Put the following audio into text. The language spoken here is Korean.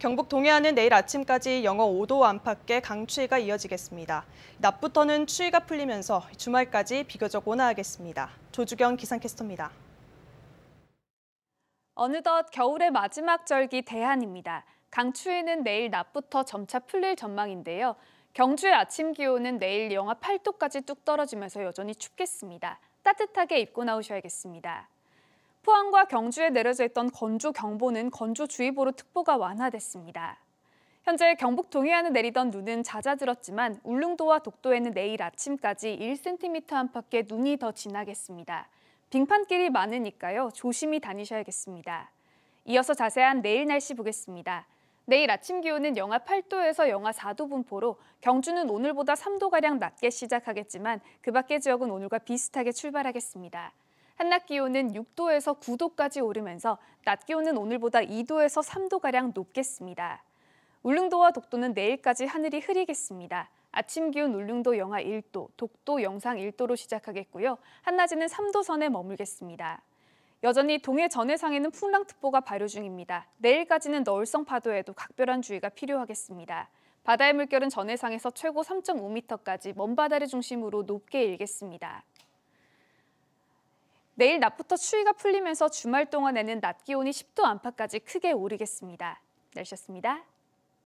경북 동해안은 내일 아침까지 영어 5도 안팎의 강추위가 이어지겠습니다. 낮부터는 추위가 풀리면서 주말까지 비교적 온화하겠습니다. 조주경 기상캐스터입니다. 어느덧 겨울의 마지막 절기 대한입니다. 강추위는 내일 낮부터 점차 풀릴 전망인데요. 경주의 아침 기온은 내일 영하 8도까지 뚝 떨어지면서 여전히 춥겠습니다. 따뜻하게 입고 나오셔야겠습니다. 포항과 경주에 내려져 있던 건조 경보는 건조주의보로 특보가 완화됐습니다. 현재 경북 동해안에 내리던 눈은 잦아들었지만 울릉도와 독도에는 내일 아침까지 1cm 안팎의 눈이 더 지나겠습니다. 빙판길이 많으니까요. 조심히 다니셔야겠습니다. 이어서 자세한 내일 날씨 보겠습니다. 내일 아침 기온은 영하 8도에서 영하 4도 분포로 경주는 오늘보다 3도가량 낮게 시작하겠지만 그 밖의 지역은 오늘과 비슷하게 출발하겠습니다. 한낮 기온은 6도에서 9도까지 오르면서 낮 기온은 오늘보다 2도에서 3도가량 높겠습니다. 울릉도와 독도는 내일까지 하늘이 흐리겠습니다. 아침 기온 울릉도 영하 1도, 독도 영상 1도로 시작하겠고요. 한낮에는 3도 선에 머물겠습니다. 여전히 동해 전해상에는 풍랑특보가 발효 중입니다. 내일까지는 너울성 파도에도 각별한 주의가 필요하겠습니다. 바다의 물결은 전해상에서 최고 3.5m까지 먼바다를 중심으로 높게 일겠습니다. 내일 낮부터 추위가 풀리면서 주말 동안에는 낮 기온이 10도 안팎까지 크게 오르겠습니다. 날씨였습니다.